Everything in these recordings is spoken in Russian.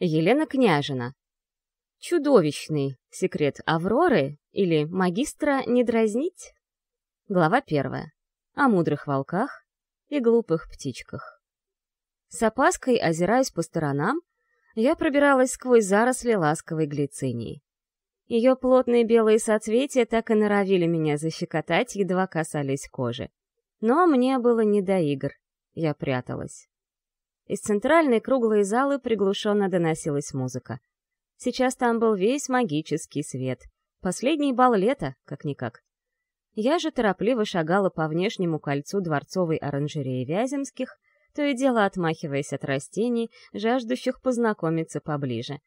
Елена Княжина. Чудовищный секрет Авроры или магистра не дразнить? Глава первая. О мудрых волках и глупых птичках. С опаской озираясь по сторонам, я пробиралась сквозь заросли ласковой глицинии. Ее плотные белые соцветия так и норовили меня защекотать, едва касались кожи. Но мне было не до игр. Я пряталась. Из центральной круглой залы приглушенно доносилась музыка. Сейчас там был весь магический свет. Последний бал лета, как-никак. Я же торопливо шагала по внешнему кольцу дворцовой оранжереи Вяземских, то и дело отмахиваясь от растений, жаждущих познакомиться поближе.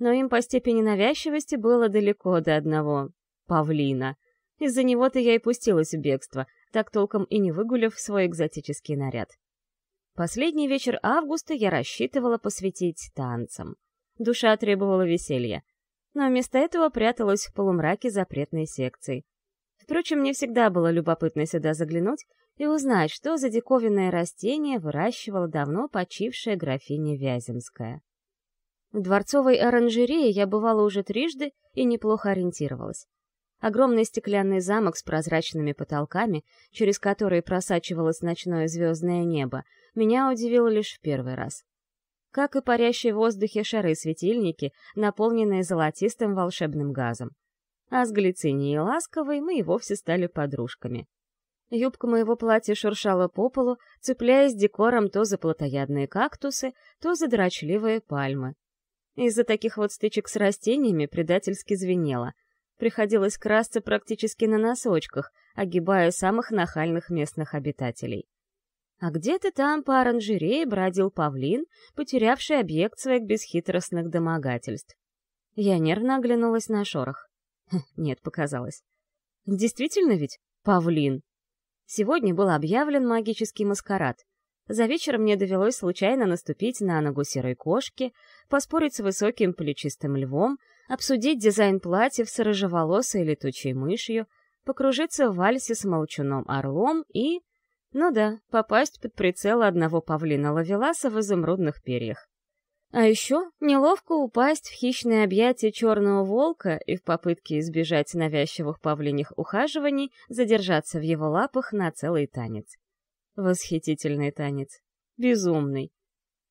Но им по степени навязчивости было далеко до одного — павлина. Из-за него-то я и пустилась в бегство, так толком и не выгулив свой экзотический наряд. Последний вечер августа я рассчитывала посвятить танцам. Душа требовала веселья, но вместо этого пряталась в полумраке запретной секции. Впрочем, мне всегда было любопытно сюда заглянуть и узнать, что за диковинное растение выращивала давно почившая графиня Вяземская. В дворцовой оранжерее я бывала уже трижды и неплохо ориентировалась. Огромный стеклянный замок с прозрачными потолками, через который просачивалось ночное звездное небо — меня удивило лишь в первый раз. Как и парящие в воздухе шары-светильники, наполненные золотистым волшебным газом. А с Глицинией Ласковой мы и вовсе стали подружками. Юбка моего платья шуршала по полу, цепляясь декором то за плотоядные кактусы, то за дрочливые пальмы. Из-за таких вот стычек с растениями предательски звенело. Приходилось красться практически на носочках, огибая самых нахальных местных обитателей. А где-то там по оранжерее бродил павлин, потерявший объект своих бесхитростных домогательств. Я нервно оглянулась на шорох. Хм, нет, показалось. Действительно ведь павлин. Сегодня был объявлен магический маскарад. За вечером мне довелось случайно наступить на ногу серой кошки, поспорить с высоким плечистым львом, обсудить дизайн платьев с рыжеволосой летучей мышью, покружиться в вальсе с молчуном орлом и... Ну да, попасть под прицел одного павлина-ловеласа в изумрудных перьях. А еще неловко упасть в хищные объятия черного волка и в попытке избежать навязчивых павлиних ухаживаний задержаться в его лапах на целый танец. Восхитительный танец. Безумный.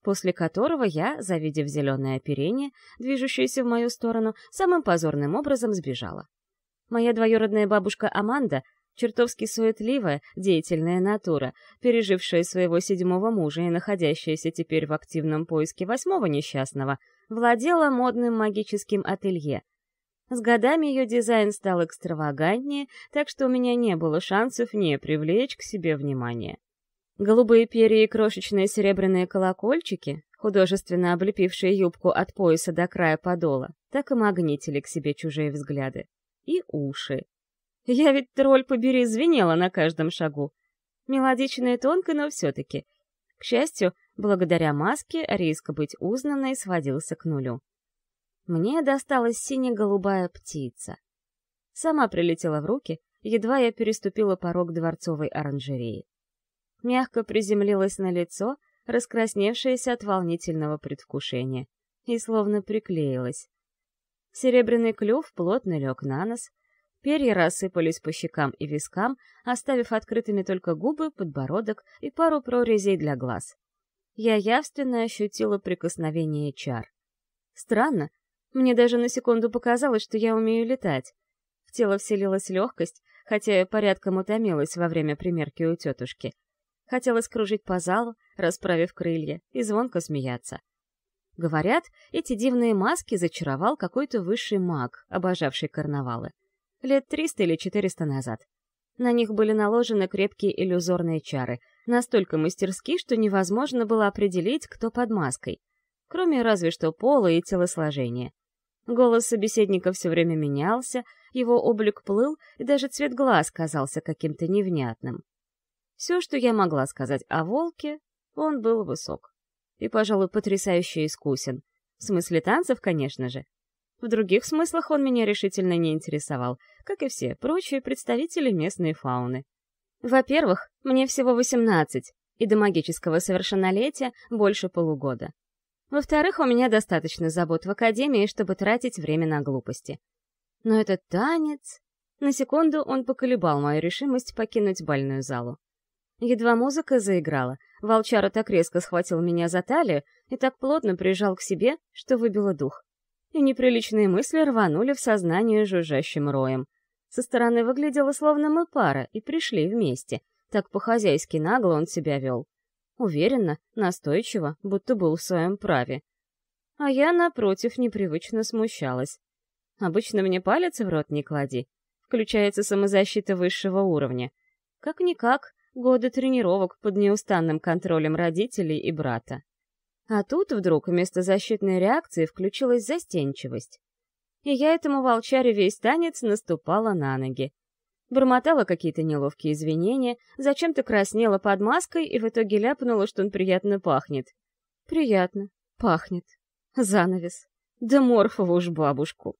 После которого я, завидев зеленое оперение, движущееся в мою сторону, самым позорным образом сбежала. Моя двоюродная бабушка Аманда Чертовски суетливая, деятельная натура, пережившая своего седьмого мужа и находящаяся теперь в активном поиске восьмого несчастного, владела модным магическим ателье. С годами ее дизайн стал экстравагантнее, так что у меня не было шансов не привлечь к себе внимание. Голубые перья и крошечные серебряные колокольчики, художественно облепившие юбку от пояса до края подола, так и магнитили к себе чужие взгляды. И уши, я ведь, тролль побери, звенела на каждом шагу. Мелодично и тонко, но все-таки. К счастью, благодаря маске риск быть узнанной сводился к нулю. Мне досталась сине-голубая птица. Сама прилетела в руки, едва я переступила порог дворцовой оранжереи. Мягко приземлилась на лицо, раскрасневшееся от волнительного предвкушения, и словно приклеилась. Серебряный клюв плотно лег на нос, Перья рассыпались по щекам и вискам, оставив открытыми только губы, подбородок и пару прорезей для глаз. Я явственно ощутила прикосновение чар. Странно, мне даже на секунду показалось, что я умею летать. В тело вселилась легкость, хотя я порядком утомилась во время примерки у тетушки. Хотелось кружить по залу, расправив крылья, и звонко смеяться. Говорят, эти дивные маски зачаровал какой-то высший маг, обожавший карнавалы лет 300 или 400 назад. На них были наложены крепкие иллюзорные чары, настолько мастерски, что невозможно было определить, кто под маской, кроме разве что пола и телосложения. Голос собеседника все время менялся, его облик плыл, и даже цвет глаз казался каким-то невнятным. Все, что я могла сказать о волке, он был высок. И, пожалуй, потрясающе искусен. В смысле танцев, конечно же. В других смыслах он меня решительно не интересовал, как и все прочие представители местной фауны. Во-первых, мне всего 18, и до магического совершеннолетия больше полугода. Во-вторых, у меня достаточно забот в академии, чтобы тратить время на глупости. Но этот танец... На секунду он поколебал мою решимость покинуть больную залу. Едва музыка заиграла, волчара так резко схватил меня за талию и так плотно прижал к себе, что выбило дух и неприличные мысли рванули в сознание жужжащим роем. Со стороны выглядело, словно мы пара, и пришли вместе. Так по-хозяйски нагло он себя вел. Уверенно, настойчиво, будто был в своем праве. А я, напротив, непривычно смущалась. Обычно мне палец в рот не клади. Включается самозащита высшего уровня. Как-никак, годы тренировок под неустанным контролем родителей и брата. А тут вдруг вместо защитной реакции включилась застенчивость. И я этому волчаре весь танец наступала на ноги. Бормотала какие-то неловкие извинения, зачем-то краснела под маской и в итоге ляпнула, что он приятно пахнет. Приятно. Пахнет. Занавес. Да Морфова уж бабушку.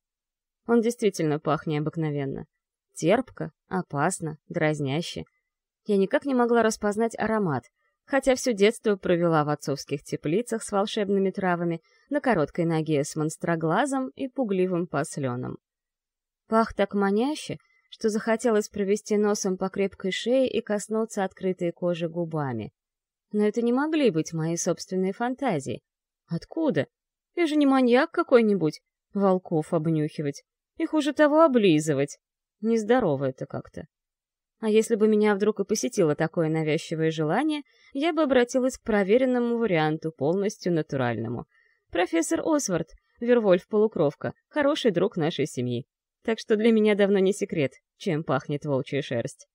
Он действительно пахнет обыкновенно. Терпко, опасно, дразняще. Я никак не могла распознать аромат — хотя все детство провела в отцовских теплицах с волшебными травами, на короткой ноге с монстроглазом и пугливым посленом. Пах так маняще, что захотелось провести носом по крепкой шее и коснуться открытой кожи губами. Но это не могли быть мои собственные фантазии. Откуда? Я же не маньяк какой-нибудь, волков обнюхивать. и хуже того облизывать. Нездорово это как-то. А если бы меня вдруг и посетило такое навязчивое желание, я бы обратилась к проверенному варианту, полностью натуральному. Профессор Освард, Вервольф-полукровка, хороший друг нашей семьи. Так что для меня давно не секрет, чем пахнет волчья шерсть.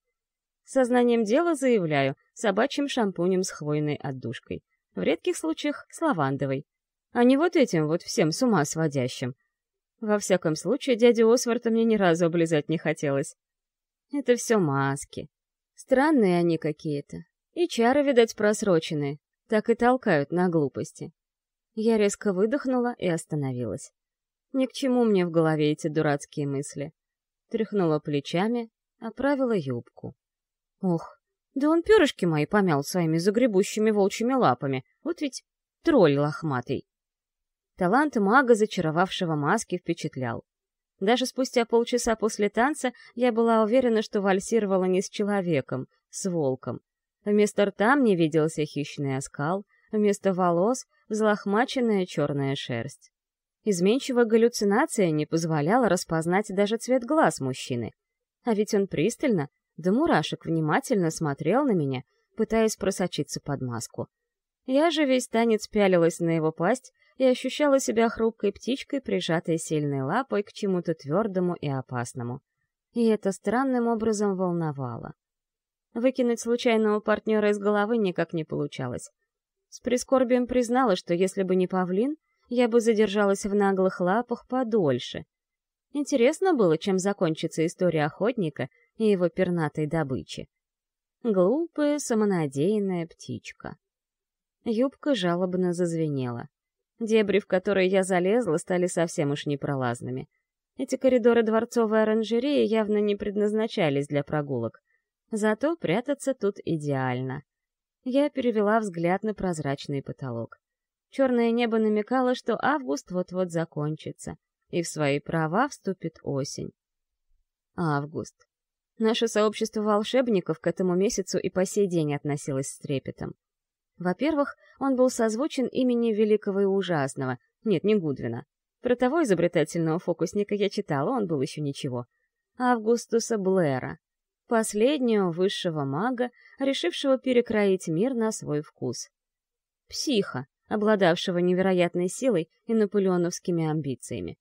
Сознанием дела заявляю, собачьим шампунем с хвойной отдушкой. В редких случаях с лавандовой. А не вот этим вот всем с ума сводящим. Во всяком случае, дядю Осворта мне ни разу облизать не хотелось. Это все маски. Странные они какие-то. И чары, видать, просроченные. Так и толкают на глупости. Я резко выдохнула и остановилась. Ни к чему мне в голове эти дурацкие мысли. Тряхнула плечами, оправила юбку. Ох, да он перышки мои помял своими загребущими волчьими лапами. Вот ведь тролль лохматый. Талант мага, зачаровавшего маски, впечатлял. Даже спустя полчаса после танца я была уверена, что вальсировала не с человеком, с волком. Вместо рта мне виделся хищный оскал, вместо волос — взлохмаченная черная шерсть. Изменчивая галлюцинация не позволяла распознать даже цвет глаз мужчины. А ведь он пристально, да мурашек внимательно смотрел на меня, пытаясь просочиться под маску. Я же весь танец пялилась на его пасть и ощущала себя хрупкой птичкой, прижатой сильной лапой к чему-то твердому и опасному. И это странным образом волновало. Выкинуть случайного партнера из головы никак не получалось. С прискорбием признала, что если бы не павлин, я бы задержалась в наглых лапах подольше. Интересно было, чем закончится история охотника и его пернатой добычи. Глупая, самонадеянная птичка. Юбка жалобно зазвенела. Дебри, в которые я залезла, стали совсем уж непролазными. Эти коридоры дворцовой оранжереи явно не предназначались для прогулок. Зато прятаться тут идеально. Я перевела взгляд на прозрачный потолок. Черное небо намекало, что август вот-вот закончится, и в свои права вступит осень. Август. Наше сообщество волшебников к этому месяцу и по сей день относилось с трепетом. Во-первых, он был созвучен имени Великого и Ужасного, нет, не Гудвина. Про того изобретательного фокусника я читала, он был еще ничего. Августуса Блэра, последнего высшего мага, решившего перекроить мир на свой вкус. Психа, обладавшего невероятной силой и наполеоновскими амбициями.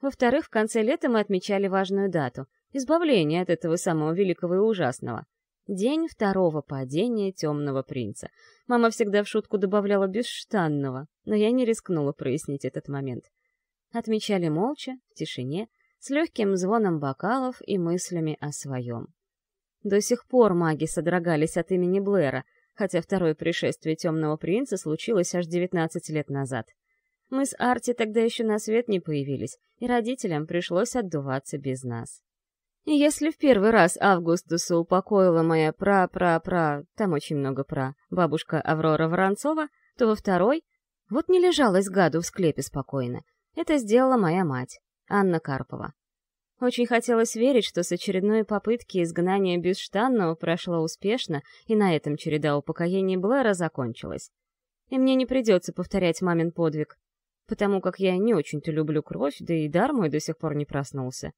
Во-вторых, в конце лета мы отмечали важную дату — избавление от этого самого великого и ужасного. День второго падения темного принца. Мама всегда в шутку добавляла бесштанного, но я не рискнула прояснить этот момент. Отмечали молча, в тишине, с легким звоном бокалов и мыслями о своем. До сих пор маги содрогались от имени Блэра, хотя второе пришествие темного принца случилось аж 19 лет назад. Мы с Арти тогда еще на свет не появились, и родителям пришлось отдуваться без нас если в первый раз Августуса упокоила моя пра-пра-пра, там очень много пра, бабушка Аврора Воронцова, то во второй... Вот не лежалась гаду в склепе спокойно. Это сделала моя мать, Анна Карпова. Очень хотелось верить, что с очередной попытки изгнания Бесштанного прошло успешно, и на этом череда упокоений Блэра закончилась. И мне не придется повторять мамин подвиг, потому как я не очень-то люблю кровь, да и дар мой до сих пор не проснулся.